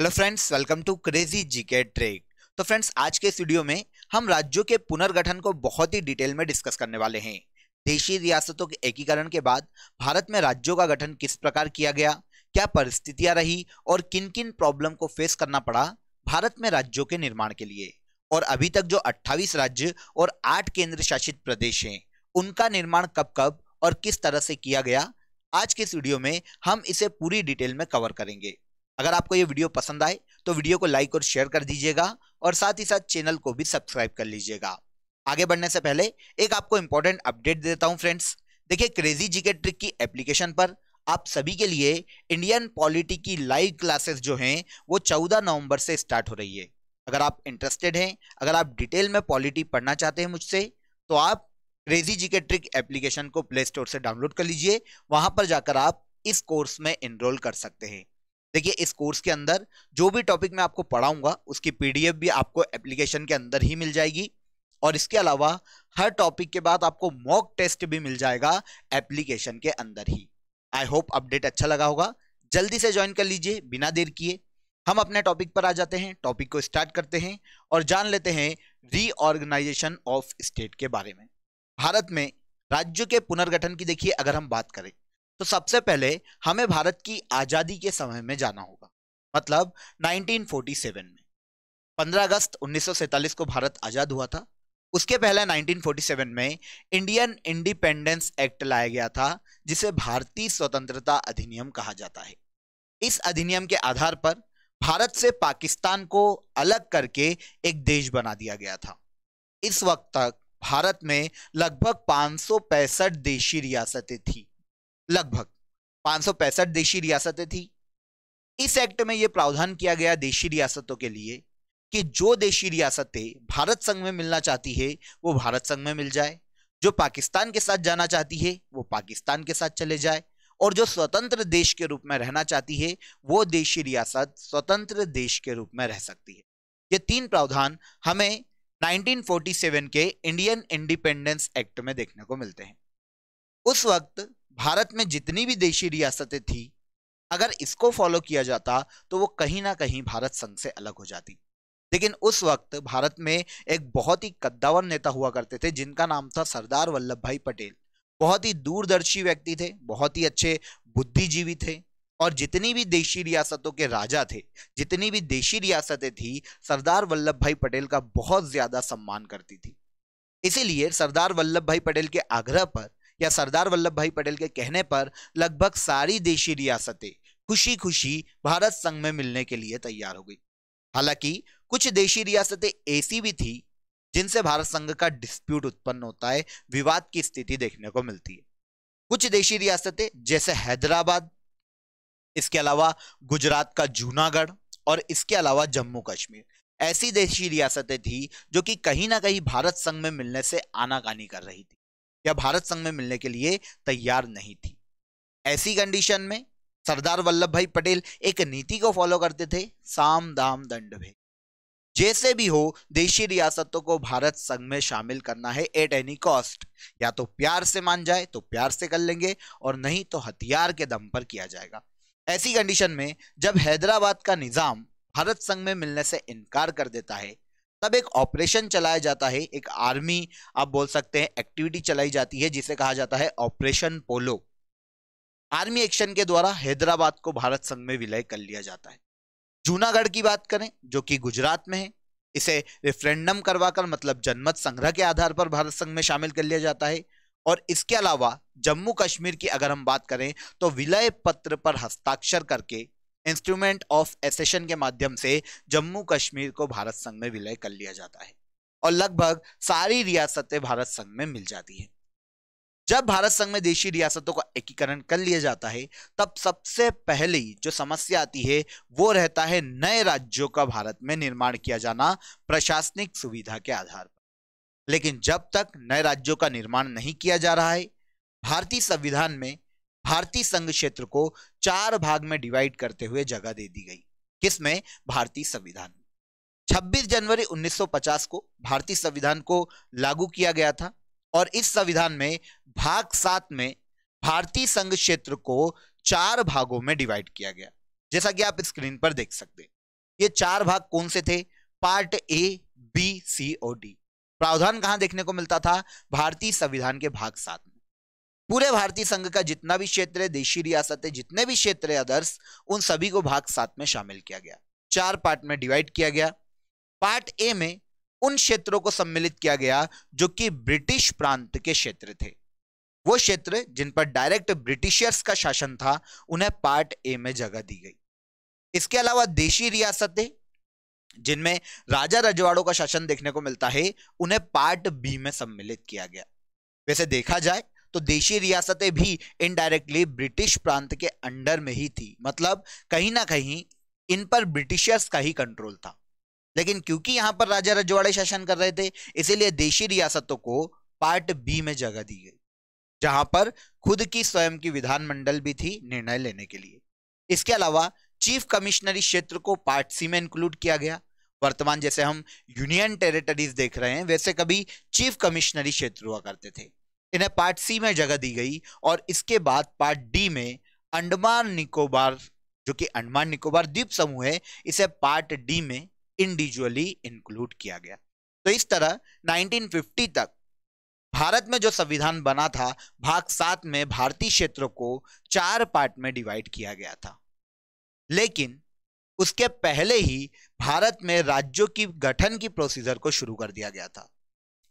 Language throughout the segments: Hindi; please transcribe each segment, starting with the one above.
Hello friends welcome to Crazy GK Trick तो फ्रेंड्स आज के इस वीडियो में हम राज्यों के पुनर्गठन को बहुत ही डिटेल में डिस्कस करने वाले हैं देशी रियासतों के एकीकरण के बाद भारत में राज्यों का गठन किस प्रकार किया गया क्या परिस्थितियां रही और किन किन प्रॉब्लम को फेस करना पड़ा भारत में राज्यों के निर्माण के लिए और अभी तक जो अट्ठाईस राज्य और आठ केंद्र शासित प्रदेश हैं उनका निर्माण कब कब और किस तरह से किया गया आज के इस वीडियो में हम इसे पूरी डिटेल में कवर करेंगे अगर आपको ये वीडियो पसंद आए तो वीडियो को लाइक और शेयर कर दीजिएगा और साथ ही साथ चैनल को भी सब्सक्राइब कर लीजिएगा आगे बढ़ने से पहले एक आपको इंपॉर्टेंट अपडेट देता हूँ फ्रेंड्स देखिए क्रेजी जीके ट्रिक की एप्लीकेशन पर आप सभी के लिए इंडियन पॉलिटी की लाइव क्लासेस जो हैं वो 14 नवंबर से स्टार्ट हो रही है अगर आप इंटरेस्टेड हैं अगर आप डिटेल में पॉलिटी पढ़ना चाहते हैं मुझसे तो आप क्रेजी जी ट्रिक एप्लीकेशन को प्ले स्टोर से डाउनलोड कर लीजिए वहाँ पर जाकर आप इस कोर्स में इनरोल कर सकते हैं देखिए इस कोर्स के अंदर जो भी टॉपिक मैं आपको पढ़ाऊंगा उसकी पीडीएफ भी आपको एप्लीकेशन के अंदर ही मिल जाएगी और इसके अलावा हर टॉपिक के बाद आपको मॉक टेस्ट भी मिल जाएगा एप्लीकेशन के अंदर ही आई होप अपडेट अच्छा लगा होगा जल्दी से ज्वाइन कर लीजिए बिना देर किए हम अपने टॉपिक पर आ जाते हैं टॉपिक को स्टार्ट करते हैं और जान लेते हैं रीऑर्गेनाइजेशन ऑफ स्टेट के बारे में भारत में राज्यों के पुनर्गठन की देखिए अगर हम बात करें तो सबसे पहले हमें भारत की आज़ादी के समय में जाना होगा मतलब 1947 में 15 अगस्त 1947 को भारत आज़ाद हुआ था उसके पहले 1947 में इंडियन इंडिपेंडेंस एक्ट लाया गया था जिसे भारतीय स्वतंत्रता अधिनियम कहा जाता है इस अधिनियम के आधार पर भारत से पाकिस्तान को अलग करके एक देश बना दिया गया था इस वक्त तक भारत में लगभग पाँच देशी रियासतें थी लगभग पांच देशी रियासतें थी इस एक्ट में यह प्रावधान किया गया देशी रियासतों के लिए कि जो देशी रियासतें भारत संघ में मिलना चाहती है वो भारत संघ में मिल जाए जो पाकिस्तान के साथ जाना चाहती है वो पाकिस्तान के साथ चले जाए और जो स्वतंत्र देश के रूप में रहना चाहती है वो देशी रियासत स्वतंत्र देश के रूप में रह सकती है ये तीन प्रावधान हमें 1947 के इंडियन इंडिपेंडेंस एक्ट में देखने को मिलते हैं उस वक्त भारत में जितनी भी देशी रियासतें थी अगर इसको फॉलो किया जाता तो वो कहीं ना कहीं भारत संघ से अलग हो जाती लेकिन उस वक्त भारत में एक बहुत ही कद्दावर नेता हुआ करते थे जिनका नाम था सरदार वल्लभ भाई पटेल बहुत ही दूरदर्शी व्यक्ति थे बहुत ही अच्छे बुद्धिजीवी थे और जितनी भी देशी रियासतों के राजा थे जितनी भी देशी रियासतें थी सरदार वल्लभ भाई पटेल का बहुत ज्यादा सम्मान करती थी इसीलिए सरदार वल्लभ भाई पटेल के आग्रह पर या सरदार वल्लभ भाई पटेल के कहने पर लगभग सारी देशी रियासतें खुशी खुशी भारत संघ में मिलने के लिए तैयार हो गई हालांकि कुछ देशी रियासतें ऐसी भी थी जिनसे भारत संघ का डिस्प्यूट उत्पन्न होता है विवाद की स्थिति देखने को मिलती है कुछ देशी रियासतें जैसे हैदराबाद इसके अलावा गुजरात का जूनागढ़ और इसके अलावा जम्मू कश्मीर ऐसी देशी रियासतें थी जो कि कहीं ना कहीं भारत संघ में मिलने से आनाकानी कर रही थी या भारत संघ में मिलने के लिए तैयार नहीं थी ऐसी कंडीशन में सरदार वल्लभ भाई पटेल एक नीति को फॉलो करते थे साम दाम दंड भेद जैसे भी हो देशी रियासतों को भारत संघ में शामिल करना है एट एनी कॉस्ट या तो प्यार से मान जाए तो प्यार से कर लेंगे और नहीं तो हथियार के दम पर किया जाएगा ऐसी कंडीशन में जब हैदराबाद का निजाम भारत संघ में मिलने से इनकार कर देता है तब एक ऑपरेशन चलाया जाता है एक आर्मी आप बोल सकते हैं एक्टिविटी चलाई जाती है जिसे कहा जाता है ऑपरेशन पोलो आर्मी एक्शन के द्वारा हैदराबाद को भारत संघ में विलय कर लिया जाता है जूनागढ़ की बात करें जो कि गुजरात में है इसे रेफरेंडम करवाकर मतलब जनमत संग्रह के आधार पर भारत संघ में शामिल कर लिया जाता है और इसके अलावा जम्मू कश्मीर की अगर हम बात करें तो विलय पत्र पर हस्ताक्षर करके इंस्ट्रूमेंट ऑफ एसेशन के माध्यम से जम्मू कश्मीर को भारत संघ में विलय कर लिया जाता है और लगभग सारी रियासतें भारत संघ में मिल जाती है जब भारत संघ में देशी रियासतों का एकीकरण कर लिया जाता है तब सबसे पहले जो समस्या आती है वो रहता है नए राज्यों का भारत में निर्माण किया जाना प्रशासनिक सुविधा के आधार पर लेकिन जब तक नए राज्यों का निर्माण नहीं किया जा रहा है भारतीय संविधान में भारतीय संघ क्षेत्र को चार भाग में डिवाइड करते हुए जगह दे दी गई किसमें भारतीय संविधान 26 जनवरी 1950 को भारतीय संविधान को लागू किया गया था और इस संविधान में भाग सात में भारतीय संघ क्षेत्र को चार भागों में डिवाइड किया गया जैसा कि आप स्क्रीन पर देख सकते हैं ये चार भाग कौन से थे पार्ट ए बी सी और डी प्रावधान कहां देखने को मिलता था भारतीय संविधान के भाग सात में पूरे भारतीय संघ का जितना भी क्षेत्र है देशी रियासत है जितने भी क्षेत्र है अदर्स उन सभी को भाग सात में शामिल किया गया चार पार्ट में डिवाइड किया गया पार्ट ए में उन क्षेत्रों को सम्मिलित किया गया जो कि ब्रिटिश प्रांत के क्षेत्र थे वो क्षेत्र जिन पर डायरेक्ट ब्रिटिशर्स का शासन था उन्हें पार्ट ए में जगह दी गई इसके अलावा देशी रियासतें जिनमें राजा रजवाड़ों का शासन देखने को मिलता है उन्हें पार्ट बी में सम्मिलित किया गया वैसे देखा जाए तो देशी रियासतें भी इनडायरेक्टली ब्रिटिश प्रांत के अंडर में ही थी मतलब कहीं ना कहीं इन पर ब्रिटिशर्स का ही कंट्रोल था लेकिन क्योंकि यहां पर राजा रजवाड़े शासन कर रहे थे इसीलिए देशी रियासतों को पार्ट बी में जगह दी गई जहां पर खुद की स्वयं की विधानमंडल भी थी निर्णय लेने के लिए इसके अलावा चीफ कमिश्नरी क्षेत्र को पार्ट सी में इंक्लूड किया गया वर्तमान जैसे हम यूनियन टेरिटरीज देख रहे हैं वैसे कभी चीफ कमिश्नरी क्षेत्र हुआ करते थे इन्हें पार्ट सी में जगह दी गई और इसके बाद पार्ट डी में अंडमान निकोबार जो कि अंडमान निकोबार द्वीप समूह है इसे पार्ट डी में इंडिविजुअली इंक्लूड किया गया तो इस तरह 1950 तक भारत में जो संविधान बना था भाग सात में भारतीय क्षेत्रों को चार पार्ट में डिवाइड किया गया था लेकिन उसके पहले ही भारत में राज्यों की गठन की प्रोसीजर को शुरू कर दिया गया था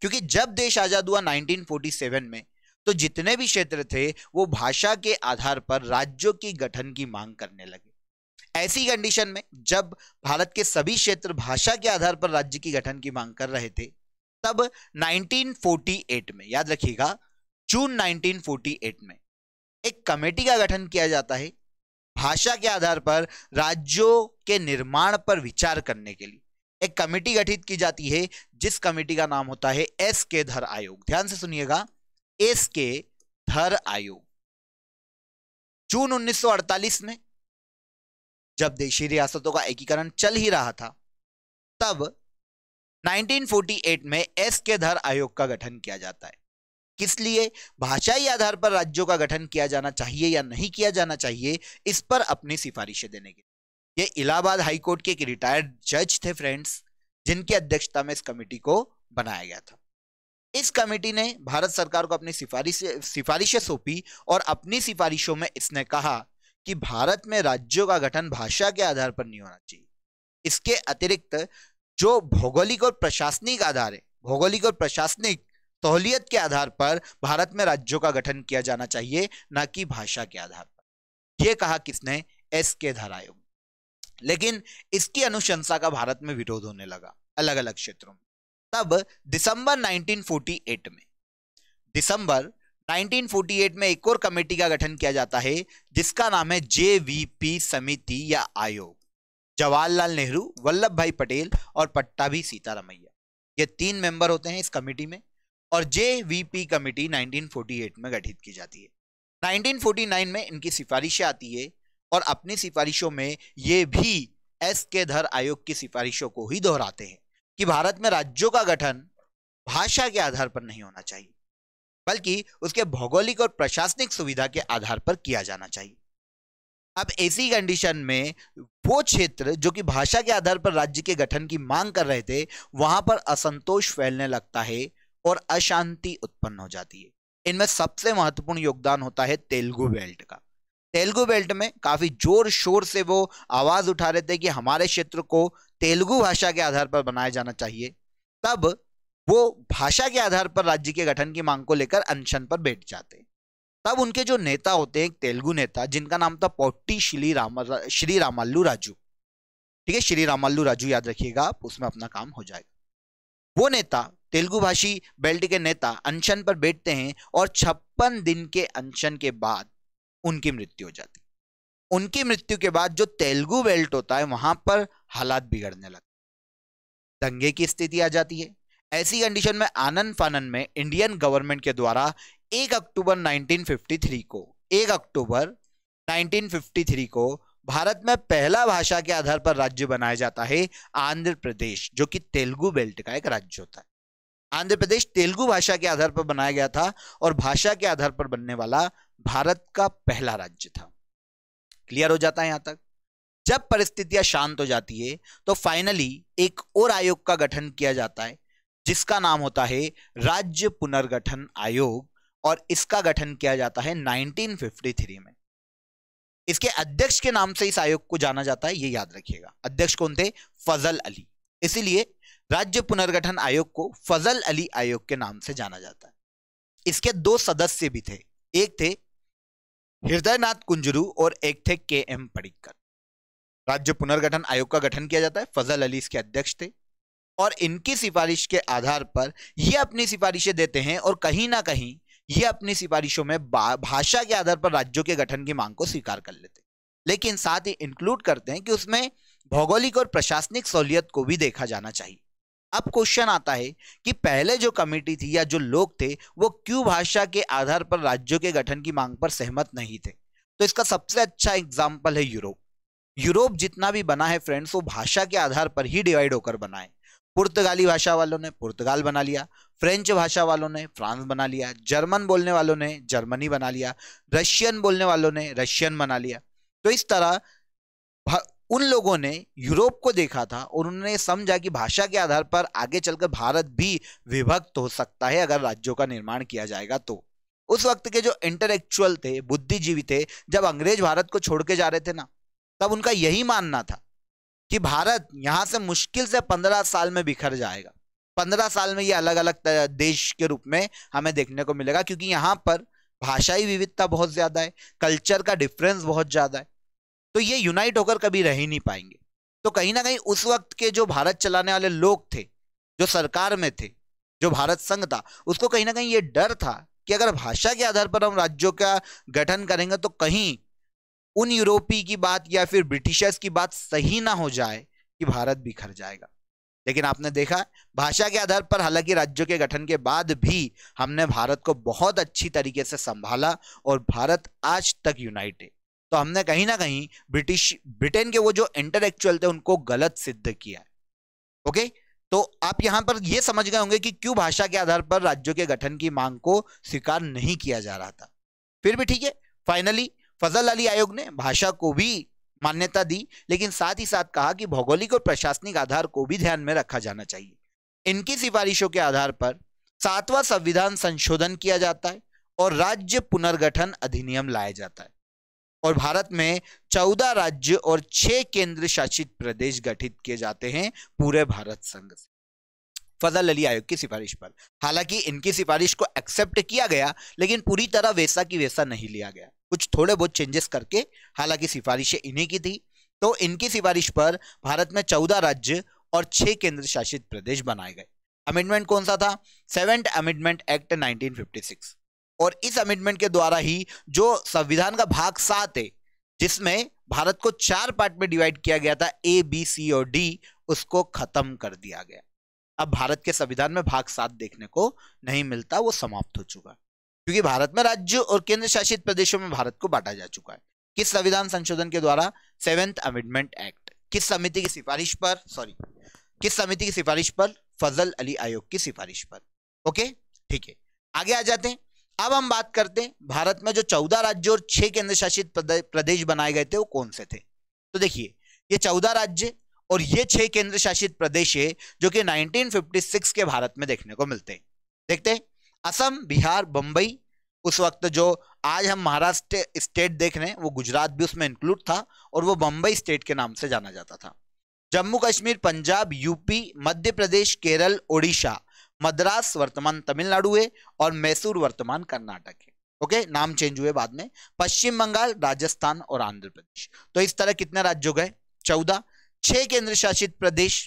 क्योंकि जब देश आज़ाद हुआ 1947 में तो जितने भी क्षेत्र थे वो भाषा के आधार पर राज्यों की गठन की मांग करने लगे ऐसी कंडीशन में जब भारत के सभी क्षेत्र भाषा के आधार पर राज्य की गठन की मांग कर रहे थे तब 1948 में याद रखिएगा जून 1948 में एक कमेटी का गठन किया जाता है भाषा के आधार पर राज्यों के निर्माण पर विचार करने के लिए एक कमेटी गठित की जाती है जिस कमेटी का नाम होता है एस के धर आयोग ध्यान से सुनिएगा एस के धर आयोग जून 1948 में जब देशी रियासतों का एकीकरण चल ही रहा था तब 1948 में एस के धर आयोग का गठन किया जाता है किस लिए भाषाई आधार पर राज्यों का गठन किया जाना चाहिए या नहीं किया जाना चाहिए इस पर अपनी सिफारिशें देने के ये इलाहाबाद हाईकोर्ट के एक रिटायर्ड जज थे फ्रेंड्स जिनकी अध्यक्षता में इस कमेटी को बनाया गया था इस कमेटी ने भारत सरकार को अपनी सिफारिश सिफारिशें सौंपी और अपनी सिफारिशों में इसने कहा कि भारत में राज्यों का गठन भाषा के आधार पर नहीं होना चाहिए इसके अतिरिक्त जो भौगोलिक और प्रशासनिक आधार है भौगोलिक और प्रशासनिक सहूलियत के आधार पर भारत में राज्यों का गठन किया जाना चाहिए ना कि भाषा के आधार पर यह कहा किसने एस के धारायोग लेकिन इसकी अनुशंसा का भारत में विरोध होने लगा अलग अलग क्षेत्रों में तब दिसंबर 1948 में दिसंबर 1948 में एक और कमेटी का गठन किया जाता है जिसका नाम है जे समिति या आयोग जवाहरलाल नेहरू वल्लभ भाई पटेल और पट्टाभी सीतारामैया ये तीन मेंबर होते हैं इस कमेटी में और जे कमेटी 1948 में गठित की जाती है 1949 में इनकी सिफारिशें आती है और अपनी सिफारिशों में ये भी एस के धर आयोग की सिफारिशों को ही दोहराते हैं कि भारत में राज्यों का गठन भाषा के आधार पर नहीं होना चाहिए बल्कि उसके भौगोलिक और प्रशासनिक सुविधा के आधार पर किया जाना चाहिए अब ऐसी कंडीशन में वो क्षेत्र जो कि भाषा के आधार पर राज्य के गठन की मांग कर रहे थे वहां पर असंतोष फैलने लगता है और अशांति उत्पन्न हो जाती है इनमें सबसे महत्वपूर्ण योगदान होता है तेलुगु बेल्ट का तेलुगु बेल्ट में काफ़ी जोर शोर से वो आवाज़ उठा रहे थे कि हमारे क्षेत्र को तेलुगु भाषा के आधार पर बनाया जाना चाहिए तब वो भाषा के आधार पर राज्य के गठन की मांग को लेकर अनशन पर बैठ जाते तब उनके जो नेता होते हैं एक तेलुगु नेता जिनका नाम था पोट्टी श्री राम श्री रामल्लू राजू ठीक है श्री रामल्लू राजू याद रखिएगा आप उसमें अपना काम हो जाएगा वो नेता तेलुगु भाषी बेल्ट के नेता अनशन पर बैठते हैं और छप्पन दिन के अनशन के बाद उनकी मृत्यु हो जाती उनकी मृत्यु के बाद जो तेलुगु बेल्ट होता है वहां पर हालात बिगड़ने लगते दंगे की स्थिति आ जाती है ऐसी कंडीशन में आनंद फानन में इंडियन गवर्नमेंट के द्वारा 1 अक्टूबर 1953 को 1 अक्टूबर 1953 को भारत में पहला भाषा के आधार पर राज्य बनाया जाता है आंध्र प्रदेश जो कि तेलुगु बेल्ट का एक राज्य होता है आंध्र प्रदेश तेलुगु भाषा के आधार पर बनाया गया था और भाषा के आधार पर बनने वाला भारत का पहला राज्य था क्लियर हो जाता है यहां तक जब परिस्थितियां शांत हो जाती है तो फाइनली एक और आयोग का गठन किया जाता है जिसका नाम होता है राज्य पुनर्गठन आयोग और इसका गठन किया जाता है 1953 में इसके अध्यक्ष के नाम से इस आयोग को जाना जाता है ये याद रखिएगा अध्यक्ष कौन थे फजल अली इसीलिए राज्य पुनर्गठन आयोग को फजल अली आयोग के नाम से जाना जाता है इसके दो सदस्य भी थे एक थे हृदयनाथ कुंजरू और एक थे के एम पड़ीकर राज्य पुनर्गठन आयोग का गठन किया जाता है फजल अली इसके अध्यक्ष थे और इनकी सिफारिश के आधार पर ये अपनी सिफारिशें देते हैं और कहीं ना कहीं ये अपनी सिफारिशों में भाषा के आधार पर राज्यों के गठन की मांग को स्वीकार कर लेते हैं लेकिन साथ ही इंक्लूड करते हैं कि उसमें भौगोलिक और प्रशासनिक सहूलियत को भी देखा जाना चाहिए अब क्वेश्चन आता है कि पहले जो कमेटी थी या जो लोग थे वो क्यों भाषा के आधार पर राज्यों के गठन की मांग पर सहमत नहीं थे तो इसका सबसे अच्छा एग्जाम्पल है यूरोप यूरोप जितना भी बना है फ्रेंड्स वो भाषा के आधार पर ही डिवाइड होकर बना है पुर्तगाली भाषा वालों ने पुर्तगाल बना लिया फ्रेंच भाषा वालों ने फ्रांस बना लिया जर्मन बोलने वालों ने जर्मनी बना लिया रशियन बोलने वालों ने रशियन बना लिया तो इस तरह उन लोगों ने यूरोप को देखा था और उन्होंने समझा कि भाषा के आधार पर आगे चलकर भारत भी विभक्त हो सकता है अगर राज्यों का निर्माण किया जाएगा तो उस वक्त के जो इंटेलेक्चुअल थे बुद्धिजीवी थे जब अंग्रेज भारत को छोड़ के जा रहे थे ना तब उनका यही मानना था कि भारत यहाँ से मुश्किल से पंद्रह साल में बिखर जाएगा पंद्रह साल में ये अलग अलग देश के रूप में हमें देखने को मिलेगा क्योंकि यहाँ पर भाषाई विविधता बहुत ज़्यादा है कल्चर का डिफरेंस बहुत ज़्यादा है तो ये यूनाइट होकर कभी रह ही नहीं पाएंगे तो कहीं ना कहीं उस वक्त के जो भारत चलाने वाले लोग थे जो सरकार में थे जो भारत संघ था उसको कहीं ना कहीं ये डर था कि अगर भाषा के आधार पर हम राज्यों का गठन करेंगे तो कहीं उन यूरोपी की बात या फिर ब्रिटिशर्स की बात सही ना हो जाए कि भारत बिखर जाएगा लेकिन आपने देखा भाषा के आधार पर हालांकि राज्यों के गठन के बाद भी हमने भारत को बहुत अच्छी तरीके से संभाला और भारत आज तक यूनाइटेड तो हमने कहीं ना कहीं ब्रिटिश ब्रिटेन के वो जो इंटेलेक्चुअल थे उनको गलत सिद्ध किया है ओके तो आप यहां पर यह समझ गए होंगे कि क्यों भाषा के आधार पर राज्यों के गठन की मांग को स्वीकार नहीं किया जा रहा था फिर भी ठीक है फाइनली फजल अली आयोग ने भाषा को भी मान्यता दी लेकिन साथ ही साथ कहा कि भौगोलिक और प्रशासनिक आधार को भी ध्यान में रखा जाना चाहिए इनकी सिफारिशों के आधार पर सातवां संविधान संशोधन किया जाता है और राज्य पुनर्गठन अधिनियम लाया जाता है और भारत में चौदह राज्य और छह केंद्र शासित प्रदेश गठित किए जाते हैं पूरे भारत संघ से फजल अली आयोग की सिफारिश पर हालांकि इनकी सिफारिश को एक्सेप्ट किया गया लेकिन पूरी तरह वैसा की वैसा नहीं लिया गया कुछ थोड़े बहुत चेंजेस करके हालांकि सिफारिशें इन्हीं की थी तो इनकी सिफारिश पर भारत में चौदह राज्य और छह केंद्र शासित प्रदेश बनाए गए अमेंडमेंट कौन सा था सेवेंट अमेंडमेंट एक्ट नाइनटीन और इस अमेंडमेंट के द्वारा ही जो संविधान का भाग सात है जिसमें भारत को चार पार्ट में डिवाइड किया गया था ए बी सी और डी उसको खत्म कर दिया गया अब भारत के संविधान में भाग सात देखने को नहीं मिलता वो समाप्त हो चुका क्योंकि भारत में राज्य और केंद्र शासित प्रदेशों में भारत को बांटा जा चुका है किस संविधान संशोधन के द्वारा सेवेंथ अमेंडमेंट एक्ट किस समिति की सिफारिश पर सॉरी किस समिति की सिफारिश पर फजल अली आयोग की सिफारिश पर ओके ठीक है आगे आ जाते हैं अब हम बात करते हैं भारत में जो चौदह राज्य और छह केंद्र शासित प्रदेश बनाए गए थे वो कौन से थे तो देखिए ये चौदह राज्य और ये छह केंद्र शासित प्रदेश है जो कि 1956 के भारत में देखने को मिलते हैं देखते हैं असम बिहार बम्बई उस वक्त जो आज हम महाराष्ट्र स्टेट देख रहे हैं वो गुजरात भी उसमें इंक्लूड था और वो बम्बई स्टेट के नाम से जाना जाता था जम्मू कश्मीर पंजाब यूपी मध्य प्रदेश केरल ओडिशा मद्रास वर्तमान तमिलनाडु है और मैसूर वर्तमान कर्नाटक है ओके नाम चेंज हुए बाद में पश्चिम बंगाल राजस्थान और आंध्र प्रदेश तो इस तरह कितने राज्य गए चौदह छह केंद्र शासित प्रदेश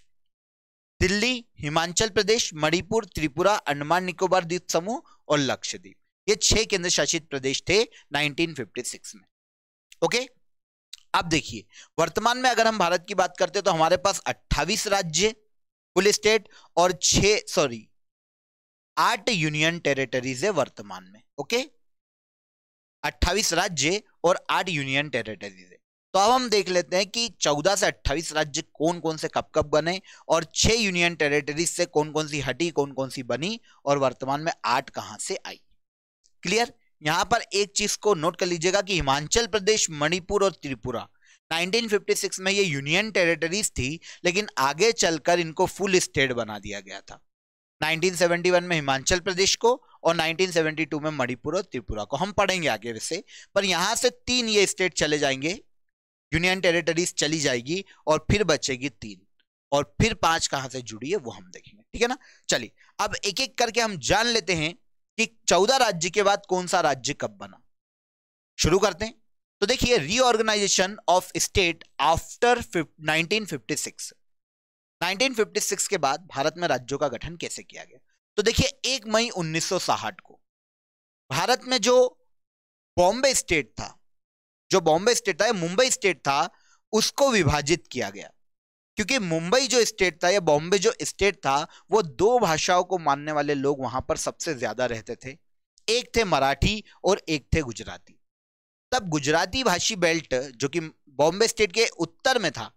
दिल्ली हिमाचल प्रदेश मणिपुर त्रिपुरा अंडमान निकोबार द्वीप समूह और लक्षद्वीप ये छह केंद्र शासित प्रदेश थे 1956 में ओके okay? अब देखिए वर्तमान में अगर हम भारत की बात करते हैं तो हमारे पास 28 राज्य फुल स्टेट और छह सॉरी आठ यूनियन टेरिटरीज है वर्तमान में ओके अट्ठाईस राज्य और आठ यूनियन टेरिटरीज है तो अब हम देख लेते हैं कि चौदह से 28 राज्य कौन कौन से कब कब बने और छह यूनियन टेरिटरीज से कौन कौन सी हटी कौन कौन सी बनी और वर्तमान में आठ कहां से आई क्लियर यहां पर एक चीज को नोट कर लीजिएगा कि हिमाचल प्रदेश मणिपुर और त्रिपुरा 1956 में ये यूनियन टेरिटरीज थी लेकिन आगे चलकर इनको फुल स्टेट बना दिया गया था 1971 में हिमाचल प्रदेश को और 1972 में मणिपुर और त्रिपुरा को हम पढ़ेंगे आगे वैसे पर यहां से तीन ये स्टेट चले जाएंगे यूनियन टेरिटरीज चली जाएगी और फिर बचेगी तीन और फिर पांच कहां से जुड़ी है वो हम देखेंगे ठीक है ना चलिए अब एक एक करके हम जान लेते हैं कि चौदह राज्य के बाद कौन सा राज्य कब बना शुरू करते हैं तो देखिए रीऑर्गेनाइजेशन ऑफ स्टेट आफ्टर 1956 1956 के बाद भारत में राज्यों का गठन कैसे किया गया तो देखिए एक मई उन्नीस को भारत में जो बॉम्बे स्टेट था जो बॉम्बे स्टेट था या मुंबई स्टेट था उसको विभाजित किया गया क्योंकि मुंबई जो स्टेट था या बॉम्बे जो स्टेट था वो दो भाषाओं को मानने वाले लोग वहां पर सबसे ज्यादा रहते थे एक थे मराठी और एक थे गुजराती तब गुजराती भाषी बेल्ट जो कि बॉम्बे स्टेट के उत्तर में था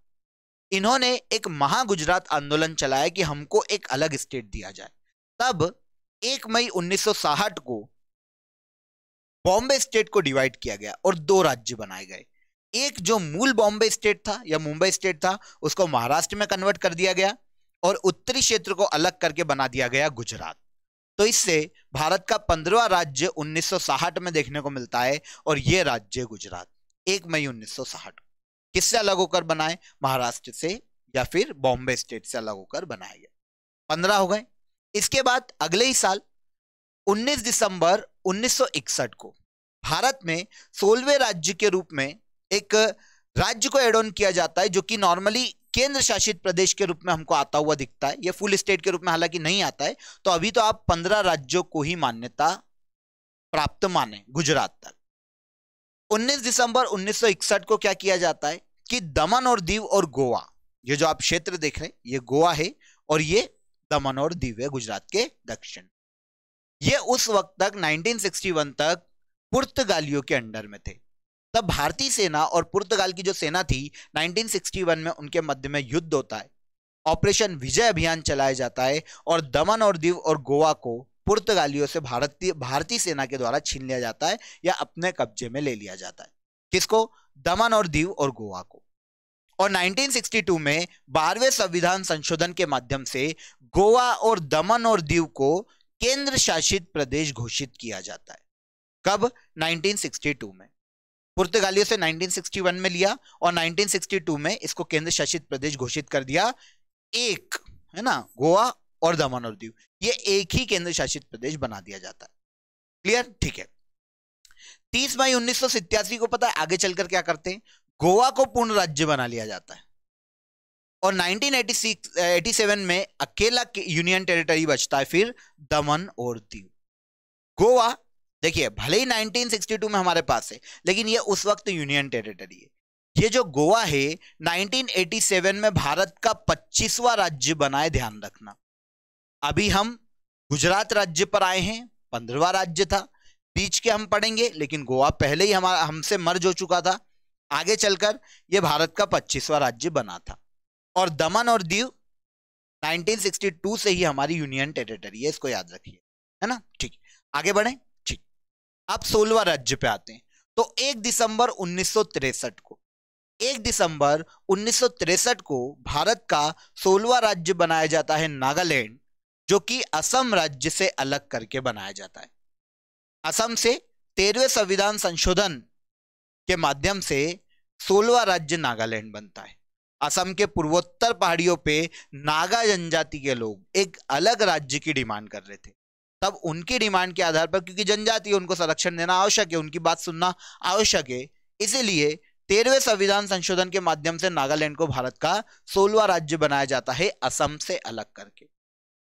इन्होंने एक महागुजरात आंदोलन चलाया कि हमको एक अलग स्टेट दिया जाए तब एक मई 1960 को बॉम्बे स्टेट को डिवाइड किया गया और दो राज्य बनाए गए एक जो मूल बॉम्बे स्टेट था या मुंबई स्टेट था उसको महाराष्ट्र में कन्वर्ट कर दिया गया और उत्तरी क्षेत्र को अलग करके बना दिया गया गुजरात तो इससे भारत का पंद्रवा राज्य 1960 में देखने को मिलता है और यह राज्य गुजरात एक मई 1960 को किससे अलग होकर बनाए महाराष्ट्र से या फिर बॉम्बे स्टेट से अलग होकर बनाए गए पंद्रह हो गए इसके बाद अगले ही साल 19 दिसंबर 1961 को भारत में सोलवे राज्य के रूप में एक राज्य को एड ऑन किया जाता है जो कि नॉर्मली केंद्र शासित प्रदेश के रूप में हमको आता हुआ दिखता है यह फुल स्टेट के रूप में हालांकि नहीं आता है तो अभी तो आप पंद्रह राज्यों को ही मान्यता प्राप्त माने गुजरात तक 19 दिसंबर 1961 को क्या किया जाता है कि दमन और दीव और गोवा ये जो आप क्षेत्र देख रहे हैं ये गोवा है और ये दमन और दीव है गुजरात के दक्षिण ये उस वक्त तक 1961 तक पुर्तगालियों के अंडर में थे तब भारतीय सेना और पुर्तगाल की जो सेना थी 1961 में उनके मध्य में युद्ध होता है ऑपरेशन विजय अभियान चलाया जाता है और दमन और दीव और गोवा को पुर्तगालियों से भारतीय भारतीय सेना के द्वारा छीन लिया जाता है या अपने कब्जे में ले लिया जाता है किसको दमन और दीव और गोवा को और 1962 में बारहवें संविधान संशोधन के माध्यम से गोवा और दमन और दीव को केंद्र शासित प्रदेश घोषित किया जाता है कब 1962 में पुर्तगालियों से 1961 में लिया और 1962 में इसको केंद्र शासित प्रदेश घोषित कर दिया एक है ना गोवा और दमन और दीव ये एक ही केंद्र शासित प्रदेश बना दिया जाता है क्लियर ठीक है तीस मई उन्नीस को पता है आगे चलकर क्या करते हैं गोवा को पूर्ण राज्य बना लिया जाता है और 1986 87 में अकेला यूनियन टेरिटरी बचता है फिर दमन और दीव गोवा देखिए भले ही 1962 में हमारे पास है लेकिन ये उस वक्त यूनियन टेरिटरी है ये जो गोवा है 1987 में भारत का 25वां राज्य बनाए ध्यान रखना अभी हम गुजरात राज्य पर आए हैं पंद्रवा राज्य था बीच के हम पढ़ेंगे लेकिन गोवा पहले ही हमारा हमसे मर्ज हो चुका था आगे चलकर यह भारत का पच्चीसवा राज्य बना था और दमन और दीव 1962 से ही हमारी यूनियन टेरिटरी है इसको याद रखिए है ना ठीक आगे बढ़े ठीक आप सोलवा राज्य पे आते हैं तो एक दिसंबर उन्नीस को एक दिसंबर उन्नीस को भारत का सोलवा राज्य बनाया जाता है नागालैंड जो कि असम राज्य से अलग करके बनाया जाता है असम से तेरहवें संविधान संशोधन के माध्यम से सोलवा राज्य नागालैंड बनता है असम के पूर्वोत्तर पहाड़ियों पे नागा जनजाति के लोग एक अलग राज्य की डिमांड कर रहे थे तब उनकी डिमांड के आधार पर क्योंकि जनजाति उनको संरक्षण देना आवश्यक है उनकी बात सुनना आवश्यक है इसीलिए तेरहवें संविधान संशोधन के माध्यम से नागालैंड को भारत का सोलवा राज्य बनाया जाता है असम से अलग करके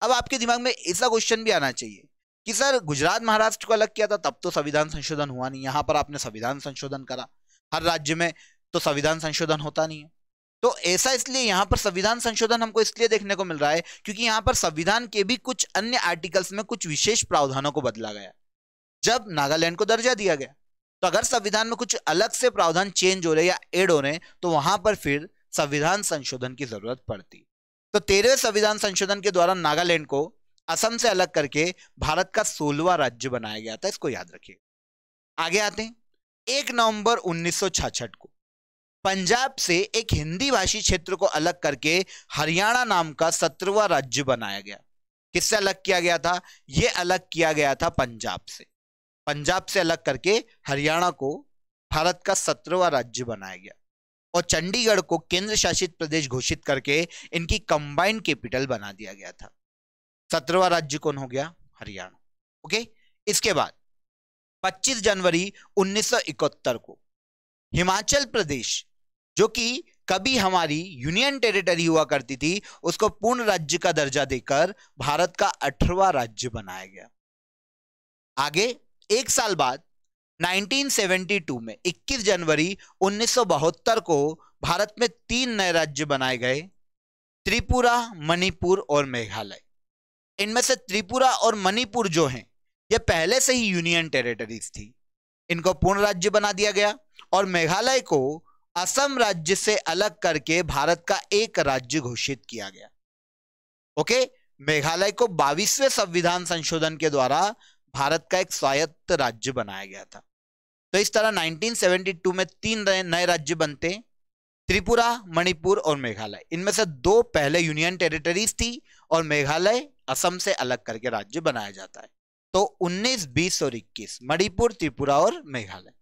अब आपके दिमाग में ऐसा क्वेश्चन भी आना चाहिए कि सर गुजरात महाराष्ट्र को अलग किया था तब तो संविधान संशोधन हुआ नहीं यहाँ पर आपने संविधान संशोधन करा हर राज्य में तो संविधान संशोधन होता नहीं है तो ऐसा इसलिए यहाँ पर संविधान संशोधन हमको इसलिए देखने को मिल रहा है क्योंकि यहाँ पर संविधान के भी कुछ अन्य आर्टिकल्स में कुछ विशेष प्रावधानों को बदला गया जब नागालैंड को दर्जा दिया गया तो अगर संविधान में कुछ अलग से प्रावधान चेंज हो रहे या एड हो रहे तो वहां पर फिर संविधान संशोधन की जरूरत पड़ती तो तेरहवें संविधान संशोधन के द्वारा नागालैंड को असम से अलग करके भारत का सोलवा राज्य बनाया गया था इसको याद रखिए आगे आते हैं एक नवंबर उन्नीस को पंजाब से एक हिंदी भाषी क्षेत्र को अलग करके हरियाणा नाम का सत्रवा राज्य बनाया गया किससे अलग किया गया था यह अलग किया गया था पंजाब से पंजाब से अलग करके हरियाणा को भारत का सत्रवा राज्य बनाया गया और चंडीगढ़ को केंद्र शासित प्रदेश घोषित करके इनकी कंबाइंड कैपिटल बना दिया गया था सत्रहवा राज्य कौन हो गया हरियाणा ओके इसके बाद 25 जनवरी 1971 को हिमाचल प्रदेश जो कि कभी हमारी यूनियन टेरिटरी हुआ करती थी उसको पूर्ण राज्य का दर्जा देकर भारत का अठारवा राज्य बनाया गया आगे एक साल बाद 1972 में 21 जनवरी उन्नीस को भारत में तीन नए राज्य बनाए गए त्रिपुरा मणिपुर और मेघालय इनमें से त्रिपुरा और मणिपुर जो हैं ये पहले से ही यूनियन टेरिटरीज थी इनको पूर्ण राज्य बना दिया गया और मेघालय को असम राज्य से अलग करके भारत का एक राज्य घोषित किया गया ओके मेघालय को बाईसवें संविधान संशोधन के द्वारा भारत का एक स्वायत्त राज्य बनाया गया था तो इस तरह 1972 में तीन नए राज्य बनते त्रिपुरा मणिपुर और मेघालय इनमें से दो पहले यूनियन टेरिटरीज थी और मेघालय असम से अलग करके राज्य बनाया जाता है तो 19, 20 और 21 मणिपुर त्रिपुरा और मेघालय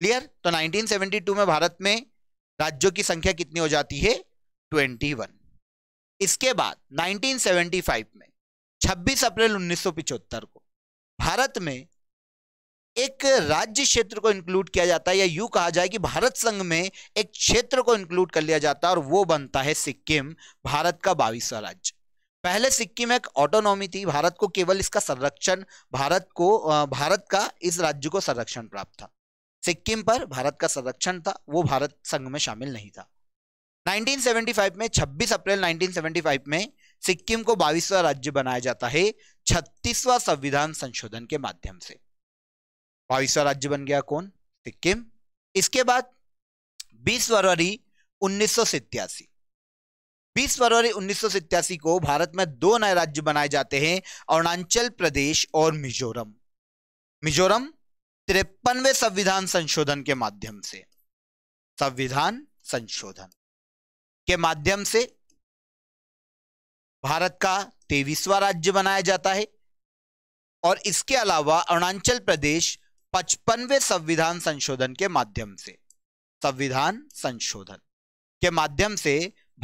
क्लियर तो 1972 में भारत में राज्यों की संख्या कितनी हो जाती है 21 इसके बाद 1975 में 26 अप्रैल उन्नीस को भारत में एक राज्य क्षेत्र को इंक्लूड किया जाता है या यू कहा जाए कि भारत संघ में एक क्षेत्र को इंक्लूड कर लिया जाता है और वो बनता है सिक्किम भारत का बाईसवा राज्य पहले सिक्किम एक ऑटोनॉमी थी भारत को केवल इसका संरक्षण भारत को भारत का इस राज्य को संरक्षण प्राप्त था सिक्किम पर भारत का संरक्षण था वो भारत संघ में शामिल नहीं था 1975 में 26 अप्रैल 1975 में सिक्किम को बाईसवा राज्य बनाया जाता है छत्तीसवा संविधान संशोधन के माध्यम से बाईसवा राज्य बन गया कौन सिक्किम इसके बाद 20 फरवरी उन्नीस सौ 20 फरवरी उन्नीस को भारत में दो नए राज्य बनाए जाते हैं अरुणाचल प्रदेश और मिजोरम मिजोरम तिरपनवे संविधान संशोधन के माध्यम से संविधान संशोधन के माध्यम से भारत का तेईसवा राज्य बनाया जाता है और इसके अलावा अरुणाचल प्रदेश पचपनवे संविधान संशोधन के माध्यम से संविधान संशोधन के माध्यम से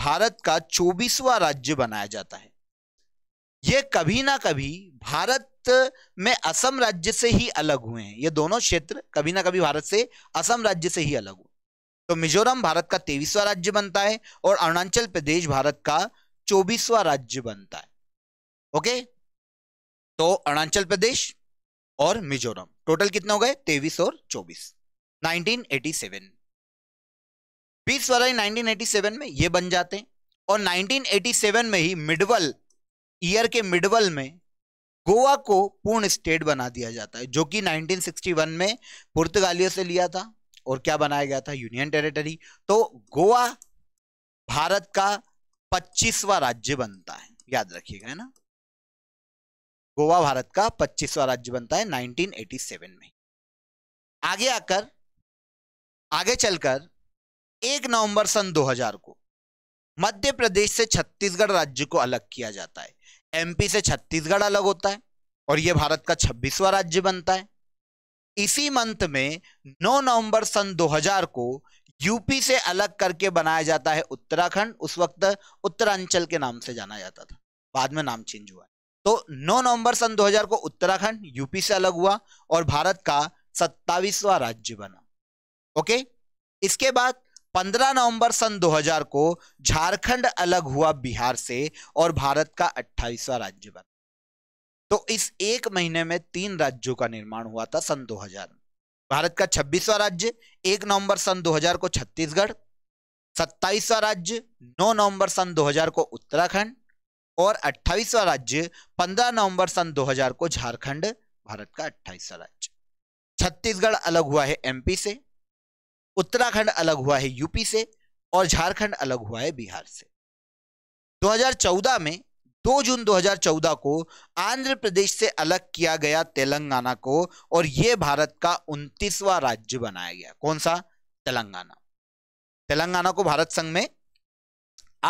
भारत का चौबीसवा राज्य बनाया जाता है ये कभी ना कभी भारत में असम राज्य से ही अलग हुए हैं ये दोनों क्षेत्र कभी ना कभी भारत से असम राज्य से ही अलग हुए तो मिजोरम भारत का तेईसवा राज्य बनता है और अरुणाचल प्रदेश भारत का चौबीसवा राज्य बनता है ओके तो अरुणाचल प्रदेश और मिजोरम टोटल कितने हो गए तेईस और चौबीस 1987 बीस वाला 1987 में ये बन जाते हैं और 1987 में ही मिडवल ईयर के मिडवल में गोवा को पूर्ण स्टेट बना दिया जाता है जो कि 1961 में पुर्तगालियों से लिया था और क्या बनाया गया था यूनियन टेरिटरी तो गोवा भारत का पच्चीसवा राज्य बनता है याद रखिएगा है ना गोवा भारत का पच्चीसवा राज्य बनता है 1987 में आगे आकर आगे चलकर एक नवंबर सन 2000 को मध्य प्रदेश से छत्तीसगढ़ राज्य को अलग किया जाता है एमपी से छत्तीसगढ़ अलग होता है और यह भारत का छब्बीसवा राज्य बनता है इसी मंथ में 9 नवंबर सन 2000 को यूपी से अलग करके बनाया जाता है उत्तराखंड उस वक्त उत्तरांचल के नाम से जाना जाता था बाद में नाम चेंज हुआ तो 9 नवंबर सन 2000 को उत्तराखंड यूपी से अलग हुआ और भारत का सत्तावीसवा राज्य बना ओके इसके बाद 15 नवंबर सन 2000 को झारखंड अलग हुआ बिहार से और भारत का अट्ठाईसवा राज्य बना तो इस एक महीने में तीन राज्यों का निर्माण हुआ था सन 2000 में भारत का छब्बीसवां राज्य एक नवंबर सन 2000 को छत्तीसगढ़ सत्ताईसवां राज्य 9 नवंबर सन 2000 को उत्तराखंड और अट्ठाईसवा राज्य 15 नवंबर सन 2000 को झारखंड भारत का अट्ठाईसवा राज्य छत्तीसगढ़ अलग हुआ है एमपी से उत्तराखंड अलग हुआ है यूपी से और झारखंड अलग हुआ है बिहार से 2014 में दो जून 2014 को आंध्र प्रदेश से अलग किया गया तेलंगाना को और यह भारत का उन्तीसवा राज्य बनाया गया कौन सा तेलंगाना तेलंगाना को भारत संघ में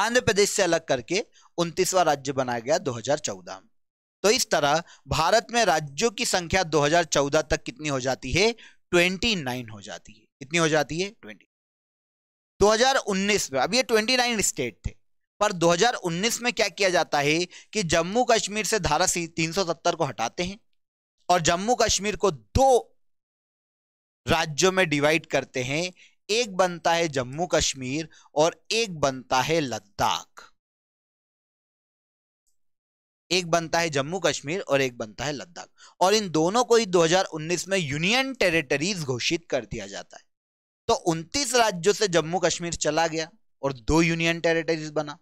आंध्र प्रदेश से अलग करके उन्तीसवा राज्य बनाया गया 2014 में तो इस तरह भारत में राज्यों की संख्या 2014 तक कितनी हो जाती है 29 हो जाती है कितनी हो जाती है 20 2019 में अब ये 29 स्टेट थे पर 2019 में क्या किया जाता है कि जम्मू कश्मीर से धारा 370 को हटाते हैं और जम्मू कश्मीर को दो राज्यों में डिवाइड करते हैं एक बनता है जम्मू कश्मीर और एक बनता है लद्दाख एक बनता है जम्मू कश्मीर और एक बनता है लद्दाख और इन दोनों को ही 2019 में यूनियन टेरिटरीज घोषित कर दिया जाता है तो 29 राज्यों से जम्मू कश्मीर चला गया और दो यूनियन टेरिटरीज बना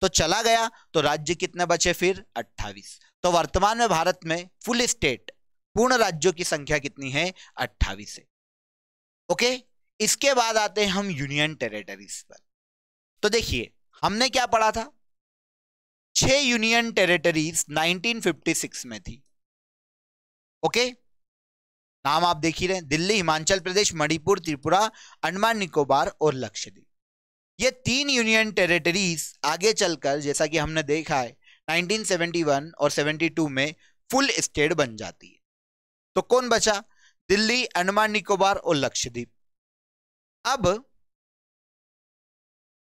तो चला गया तो राज्य कितने बचे फिर 28 तो वर्तमान में भारत में फुल स्टेट पूर्ण राज्यों की संख्या कितनी है 28 है ओके इसके बाद आते हैं हम यूनियन टेरिटरीज पर तो देखिए हमने क्या पढ़ा था छह यूनियन टेरिटरीज 1956 में थी ओके नाम आप देख ही रहे दिल्ली हिमाचल प्रदेश मणिपुर त्रिपुरा अंडमान निकोबार और लक्षद्वीप ये तीन यूनियन टेरिटरीज आगे चलकर जैसा कि हमने देखा है 1971 और 72 में फुल स्टेट बन जाती है तो कौन बचा दिल्ली अंडमान निकोबार और लक्षद्वीप अब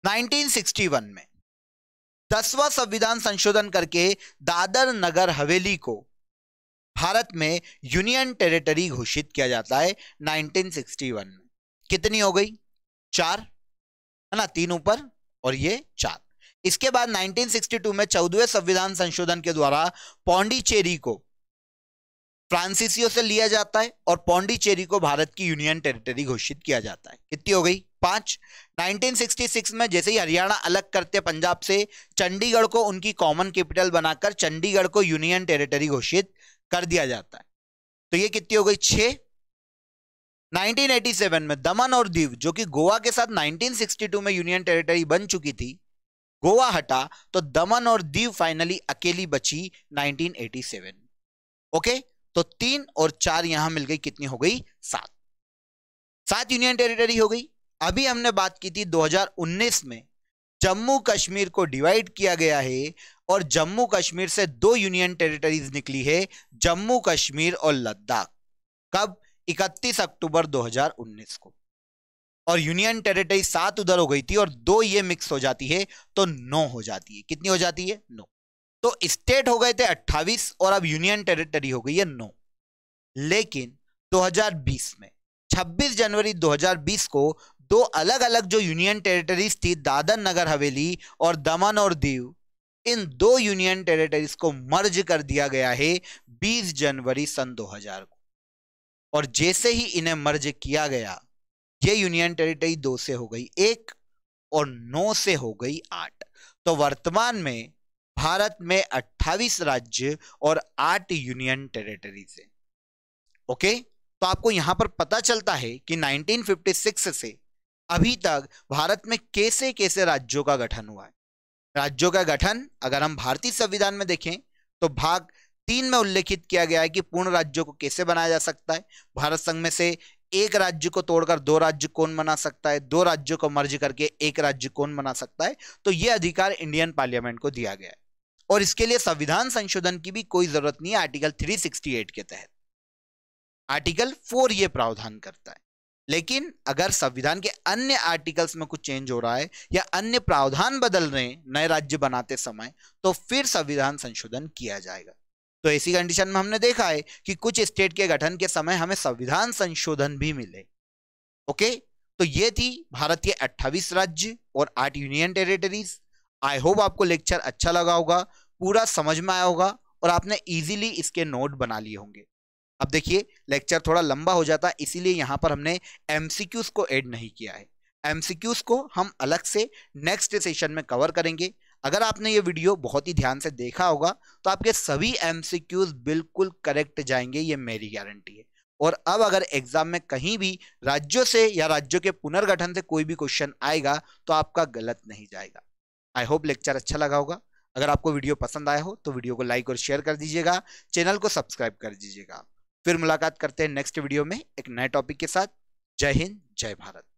1961 में दसवा संविधान संशोधन करके दादर नगर हवेली को भारत में यूनियन टेरिटरी घोषित किया जाता है 1961 में कितनी हो गई चार है ना तीन ऊपर और ये चार इसके बाद 1962 में चौदवे संविधान संशोधन के द्वारा पौंडीचेरी को फ्रांसिसियो से लिया जाता है और पौंडीचेरी को भारत की यूनियन टेरिटरी घोषित किया जाता है कितनी हो गई पांच 1966 में जैसे ही हरियाणा अलग करते पंजाब से चंडीगढ़ को उनकी कॉमन कैपिटल बनाकर चंडीगढ़ को यूनियन टेरिटरी घोषित कर दिया जाता है तो ये कितनी हो गई छह 1987 में दमन और दीव जो कि गोवा के साथ 1962 में यूनियन टेरिटरी बन चुकी थी गोवा हटा तो दमन और दीव फाइनली अकेली बची 1987 ओके तो तीन और चार यहां मिल गई कितनी हो गई सात सात यूनियन टेरिटरी हो गई अभी हमने बात की थी 2019 में जम्मू कश्मीर को डिवाइड किया गया है और जम्मू कश्मीर से दो यूनियन टेरिटरीज निकली है जम्मू कश्मीर और लद्दाख कब 31 अक्टूबर 2019 को और यूनियन टेरिटरी सात उधर हो गई थी और दो ये मिक्स हो जाती है तो नौ हो जाती है कितनी हो जाती है नौ तो स्टेट हो गए थे 28 और अब यूनियन टेरिटरी हो गई है नौ लेकिन 2020 में 26 जनवरी 2020 को दो अलग अलग जो यूनियन टेरिटरीज थी दादर नगर हवेली और दमन और दीव इन दो यूनियन टेरिटरीज को मर्ज कर दिया गया है 20 जनवरी सन 2000 को और जैसे ही इन्हें मर्ज किया गया ये यूनियन टेरिटरी दो से हो गई एक और नौ से हो गई आठ तो वर्तमान में भारत में 28 राज्य और आठ यूनियन टेरिटरीज है ओके तो आपको यहां पर पता चलता है कि 1956 से अभी तक भारत में कैसे कैसे राज्यों का गठन हुआ है राज्यों का गठन अगर हम भारतीय संविधान में देखें तो भाग तीन में उल्लेखित किया गया है कि पूर्ण राज्यों को कैसे बनाया जा सकता है भारत संघ में से एक राज्य को तोड़कर दो राज्य कौन बना सकता है दो राज्यों को मर्ज करके एक राज्य कौन बना सकता है तो यह अधिकार इंडियन पार्लियामेंट को दिया गया है और इसके लिए संविधान संशोधन की भी कोई जरूरत नहीं है आर्टिकल 368 के तहत आर्टिकल 4 ये प्रावधान करता है लेकिन अगर संविधान के अन्य आर्टिकल्स में कुछ चेंज हो रहा है या अन्य प्रावधान बदल रहे हैं नए राज्य बनाते समय तो फिर संविधान संशोधन किया जाएगा तो ऐसी कंडीशन में हमने देखा है कि कुछ स्टेट के गठन के समय हमें संविधान संशोधन भी मिले ओके तो ये थी भारत के 28 राज्य और आठ यूनियन टेरिटरीज आई होप आपको लेक्चर अच्छा लगा होगा पूरा समझ में आया होगा और आपने इजीली इसके नोट बना लिए होंगे अब देखिए लेक्चर थोड़ा लंबा हो जाता है इसीलिए यहाँ पर हमने एमसीक्यूज को ऐड नहीं किया है एमसीक्यूज को हम अलग से नेक्स्ट सेशन में कवर करेंगे अगर आपने ये वीडियो बहुत ही ध्यान से देखा होगा तो आपके सभी एम बिल्कुल करेक्ट जाएंगे ये मेरी गारंटी है और अब अगर एग्जाम में कहीं भी राज्यों से या राज्यों के पुनर्गठन से कोई भी क्वेश्चन आएगा तो आपका गलत नहीं जाएगा आई होप लेक्चर अच्छा लगा होगा अगर आपको वीडियो पसंद आया हो तो वीडियो को लाइक और शेयर कर दीजिएगा चैनल को सब्सक्राइब कर दीजिएगा फिर मुलाकात करते हैं नेक्स्ट वीडियो में एक नए टॉपिक के साथ जय हिंद जय भारत